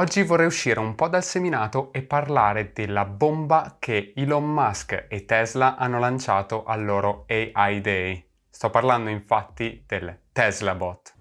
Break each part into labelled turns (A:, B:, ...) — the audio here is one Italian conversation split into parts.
A: Oggi vorrei uscire un po' dal seminato e parlare della bomba che Elon Musk e Tesla hanno lanciato al loro AI Day. Sto parlando infatti del Tesla Bot.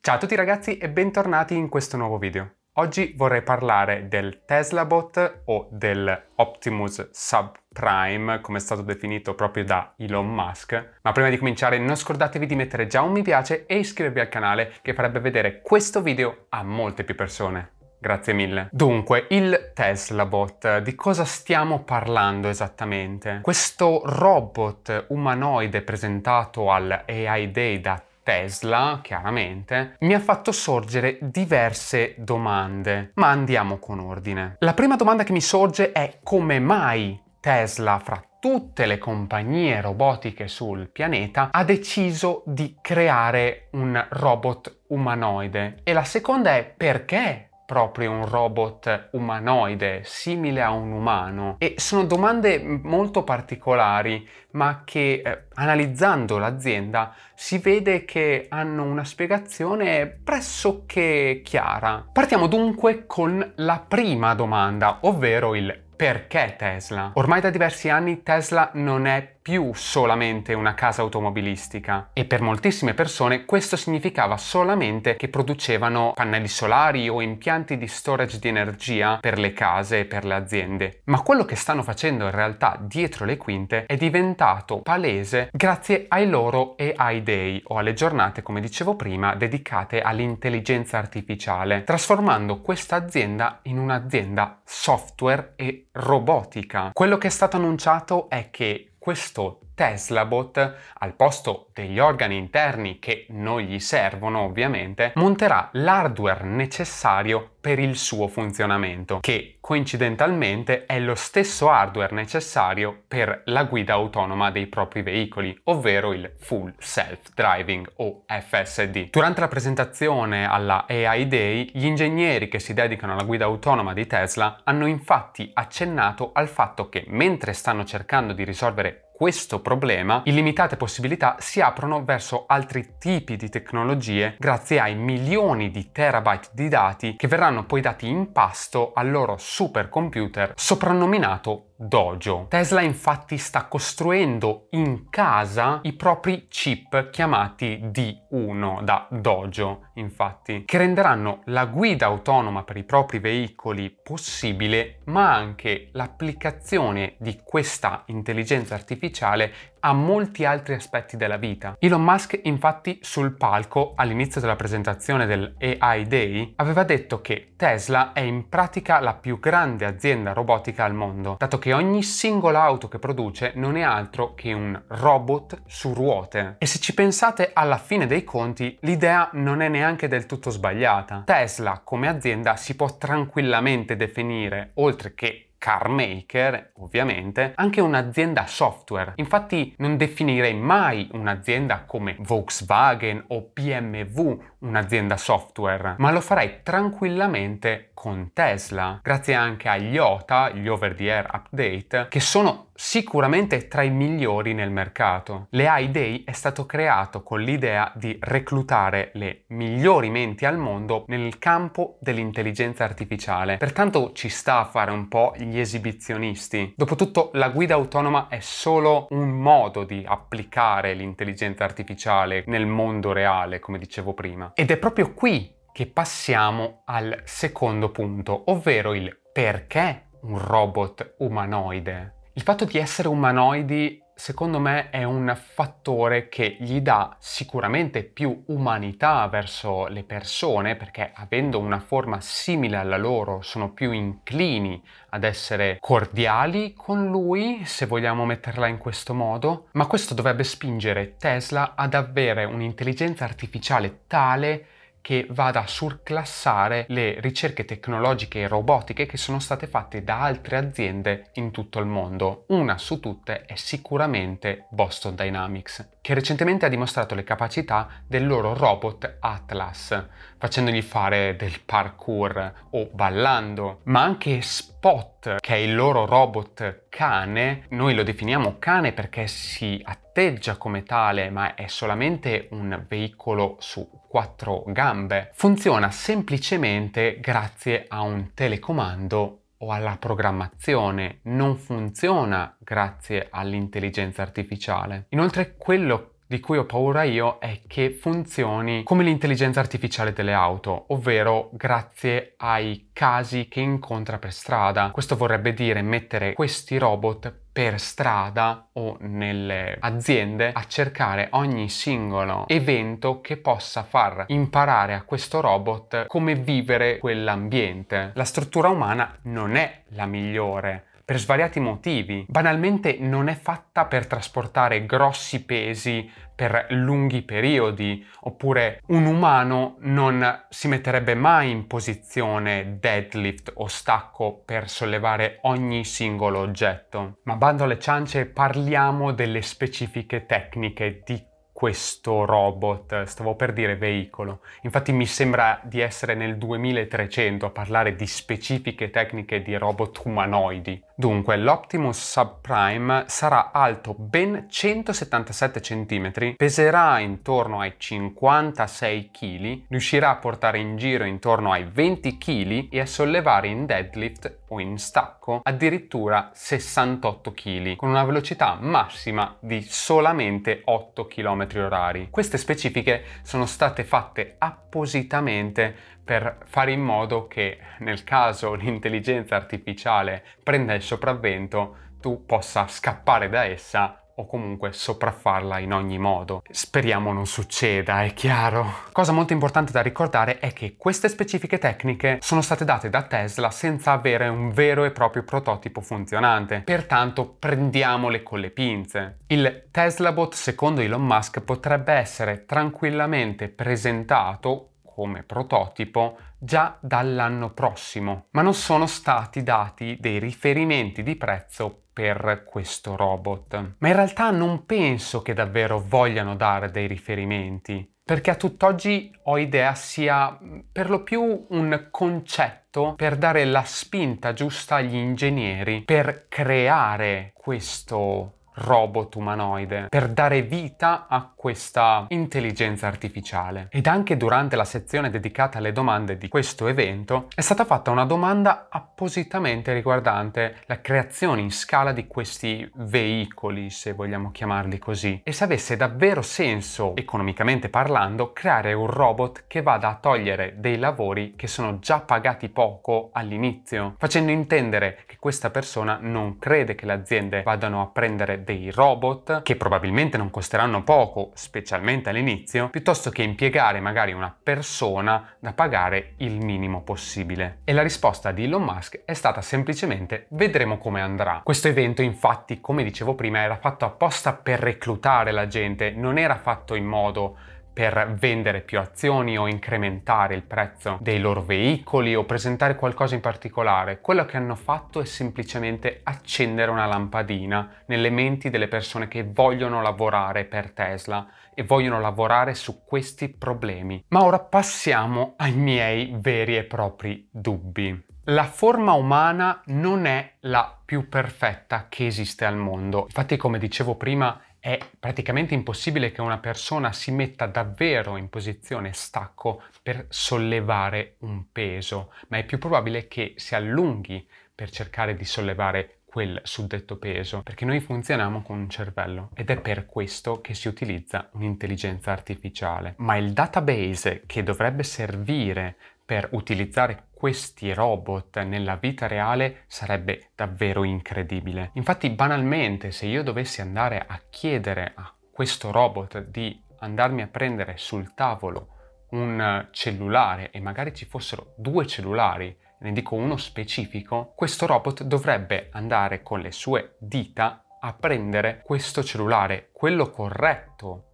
A: Ciao a tutti ragazzi e bentornati in questo nuovo video. Oggi vorrei parlare del TeslaBot o del Optimus Subprime, come è stato definito proprio da Elon Musk. Ma prima di cominciare non scordatevi di mettere già un mi piace e iscrivervi al canale che farebbe vedere questo video a molte più persone. Grazie mille. Dunque, il TeslaBot, di cosa stiamo parlando esattamente? Questo robot umanoide presentato al AI Day da Tesla, chiaramente, mi ha fatto sorgere diverse domande, ma andiamo con ordine. La prima domanda che mi sorge è come mai Tesla, fra tutte le compagnie robotiche sul pianeta, ha deciso di creare un robot umanoide. E la seconda è perché proprio un robot umanoide, simile a un umano? E sono domande molto particolari, ma che eh, analizzando l'azienda si vede che hanno una spiegazione pressoché chiara. Partiamo dunque con la prima domanda, ovvero il perché Tesla? Ormai da diversi anni Tesla non è più più solamente una casa automobilistica e per moltissime persone questo significava solamente che producevano pannelli solari o impianti di storage di energia per le case e per le aziende. Ma quello che stanno facendo in realtà dietro le quinte è diventato palese grazie ai loro AI Day o alle giornate, come dicevo prima, dedicate all'intelligenza artificiale, trasformando questa azienda in un'azienda software e robotica. Quello che è stato annunciato è che questo TeslaBot, al posto degli organi interni che non gli servono ovviamente, monterà l'hardware necessario per il suo funzionamento, che coincidentalmente è lo stesso hardware necessario per la guida autonoma dei propri veicoli, ovvero il Full Self Driving o FSD. Durante la presentazione alla AI Day, gli ingegneri che si dedicano alla guida autonoma di Tesla hanno infatti accennato al fatto che mentre stanno cercando di risolvere questo problema, illimitate possibilità si aprono verso altri tipi di tecnologie grazie ai milioni di terabyte di dati che verranno poi dati in pasto al loro supercomputer soprannominato Dojo. Tesla infatti sta costruendo in casa i propri chip chiamati D1 da Dojo, infatti, che renderanno la guida autonoma per i propri veicoli possibile, ma anche l'applicazione di questa intelligenza artificiale a molti altri aspetti della vita. Elon Musk infatti sul palco all'inizio della presentazione del AI Day aveva detto che Tesla è in pratica la più grande azienda robotica al mondo, dato che ogni singola auto che produce non è altro che un robot su ruote. E se ci pensate alla fine dei conti l'idea non è neanche del tutto sbagliata. Tesla come azienda si può tranquillamente definire, oltre che CarMaker, ovviamente, anche un'azienda software. Infatti non definirei mai un'azienda come Volkswagen o BMW un'azienda software, ma lo farei tranquillamente con Tesla, grazie anche agli OTA, gli over the air update, che sono sicuramente tra i migliori nel mercato. L'AI Day è stato creato con l'idea di reclutare le migliori menti al mondo nel campo dell'intelligenza artificiale, pertanto ci sta a fare un po' gli esibizionisti. Dopotutto la guida autonoma è solo un modo di applicare l'intelligenza artificiale nel mondo reale, come dicevo prima. Ed è proprio qui che passiamo al secondo punto, ovvero il perché un robot umanoide. Il fatto di essere umanoidi secondo me è un fattore che gli dà sicuramente più umanità verso le persone perché avendo una forma simile alla loro sono più inclini ad essere cordiali con lui, se vogliamo metterla in questo modo, ma questo dovrebbe spingere Tesla ad avere un'intelligenza artificiale tale che vada a surclassare le ricerche tecnologiche e robotiche che sono state fatte da altre aziende in tutto il mondo. Una su tutte è sicuramente Boston Dynamics, che recentemente ha dimostrato le capacità del loro robot Atlas, facendogli fare del parkour o ballando, ma anche Spot, che è il loro robot cane. Noi lo definiamo cane perché si atteggia come tale, ma è solamente un veicolo su quattro gambe. Funziona semplicemente grazie a un telecomando o alla programmazione, non funziona grazie all'intelligenza artificiale. Inoltre quello di cui ho paura io è che funzioni come l'intelligenza artificiale delle auto, ovvero grazie ai casi che incontra per strada. Questo vorrebbe dire mettere questi robot per strada o nelle aziende a cercare ogni singolo evento che possa far imparare a questo robot come vivere quell'ambiente. La struttura umana non è la migliore per svariati motivi. Banalmente non è fatta per trasportare grossi pesi per lunghi periodi, oppure un umano non si metterebbe mai in posizione deadlift o stacco per sollevare ogni singolo oggetto. Ma bando alle ciance, parliamo delle specifiche tecniche di questo robot, stavo per dire veicolo. Infatti mi sembra di essere nel 2300 a parlare di specifiche tecniche di robot umanoidi. Dunque, l'Optimus Subprime sarà alto ben 177 cm, peserà intorno ai 56 kg, riuscirà a portare in giro intorno ai 20 kg e a sollevare in deadlift o in stacco addirittura 68 kg con una velocità massima di solamente 8 km h Queste specifiche sono state fatte appositamente per fare in modo che nel caso l'intelligenza artificiale prenda il sopravvento tu possa scappare da essa o comunque sopraffarla in ogni modo. Speriamo non succeda, è chiaro. Cosa molto importante da ricordare è che queste specifiche tecniche sono state date da Tesla senza avere un vero e proprio prototipo funzionante, pertanto prendiamole con le pinze. Il TeslaBot secondo Elon Musk potrebbe essere tranquillamente presentato come prototipo già dall'anno prossimo, ma non sono stati dati dei riferimenti di prezzo per questo robot. Ma in realtà non penso che davvero vogliano dare dei riferimenti, perché a tutt'oggi ho idea sia mm, per lo più un concetto per dare la spinta giusta agli ingegneri per creare questo robot umanoide per dare vita a questa intelligenza artificiale. Ed anche durante la sezione dedicata alle domande di questo evento è stata fatta una domanda appositamente riguardante la creazione in scala di questi veicoli, se vogliamo chiamarli così, e se avesse davvero senso, economicamente parlando, creare un robot che vada a togliere dei lavori che sono già pagati poco all'inizio, facendo intendere che questa persona non crede che le aziende vadano a prendere dei robot che probabilmente non costeranno poco, specialmente all'inizio, piuttosto che impiegare magari una persona da pagare il minimo possibile. E la risposta di Elon Musk è stata semplicemente vedremo come andrà. Questo evento infatti, come dicevo prima, era fatto apposta per reclutare la gente, non era fatto in modo per vendere più azioni o incrementare il prezzo dei loro veicoli o presentare qualcosa in particolare. Quello che hanno fatto è semplicemente accendere una lampadina nelle menti delle persone che vogliono lavorare per Tesla e vogliono lavorare su questi problemi. Ma ora passiamo ai miei veri e propri dubbi. La forma umana non è la più perfetta che esiste al mondo. Infatti, come dicevo prima, è praticamente impossibile che una persona si metta davvero in posizione stacco per sollevare un peso, ma è più probabile che si allunghi per cercare di sollevare quel suddetto peso, perché noi funzioniamo con un cervello ed è per questo che si utilizza un'intelligenza artificiale. Ma il database che dovrebbe servire per utilizzare questi robot nella vita reale sarebbe davvero incredibile. Infatti banalmente se io dovessi andare a chiedere a questo robot di andarmi a prendere sul tavolo un cellulare e magari ci fossero due cellulari, ne dico uno specifico, questo robot dovrebbe andare con le sue dita a prendere questo cellulare, quello corretto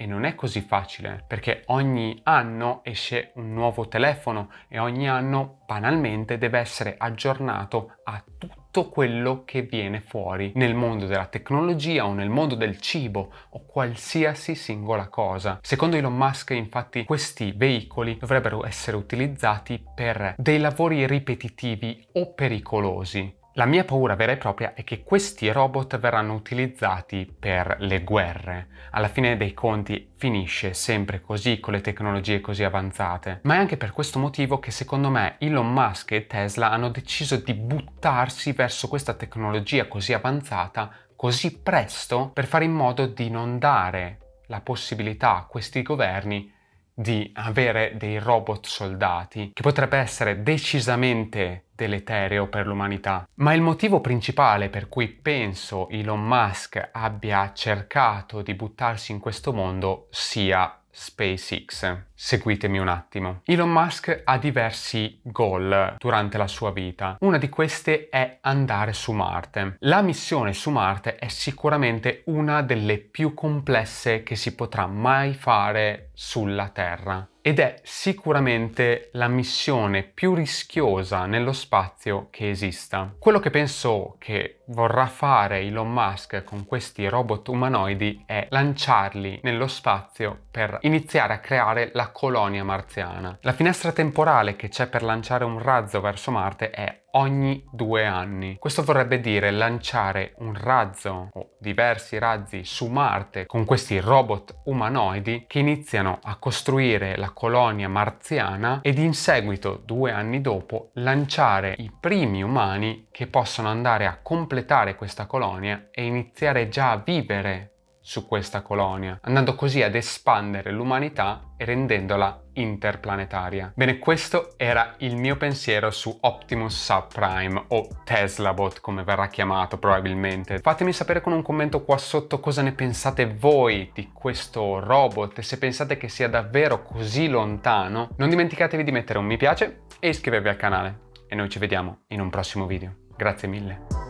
A: e non è così facile perché ogni anno esce un nuovo telefono e ogni anno banalmente deve essere aggiornato a tutto quello che viene fuori nel mondo della tecnologia o nel mondo del cibo o qualsiasi singola cosa. Secondo Elon Musk infatti questi veicoli dovrebbero essere utilizzati per dei lavori ripetitivi o pericolosi la mia paura vera e propria è che questi robot verranno utilizzati per le guerre. Alla fine dei conti finisce sempre così con le tecnologie così avanzate. Ma è anche per questo motivo che secondo me Elon Musk e Tesla hanno deciso di buttarsi verso questa tecnologia così avanzata così presto per fare in modo di non dare la possibilità a questi governi di avere dei robot soldati, che potrebbe essere decisamente deletereo per l'umanità. Ma il motivo principale per cui penso Elon Musk abbia cercato di buttarsi in questo mondo sia SpaceX. Seguitemi un attimo. Elon Musk ha diversi goal durante la sua vita. Una di queste è andare su Marte. La missione su Marte è sicuramente una delle più complesse che si potrà mai fare sulla Terra ed è sicuramente la missione più rischiosa nello spazio che esista. Quello che penso che vorrà fare Elon Musk con questi robot umanoidi è lanciarli nello spazio per iniziare a creare la colonia marziana. La finestra temporale che c'è per lanciare un razzo verso Marte è ogni due anni. Questo vorrebbe dire lanciare un razzo o diversi razzi su Marte con questi robot umanoidi che iniziano a costruire la colonia marziana ed in seguito, due anni dopo, lanciare i primi umani che possono andare a completare completare questa colonia e iniziare già a vivere su questa colonia, andando così ad espandere l'umanità e rendendola interplanetaria. Bene, questo era il mio pensiero su Optimus Subprime o TeslaBot come verrà chiamato probabilmente. Fatemi sapere con un commento qua sotto cosa ne pensate voi di questo robot e se pensate che sia davvero così lontano. Non dimenticatevi di mettere un mi piace e iscrivervi al canale e noi ci vediamo in un prossimo video. Grazie mille.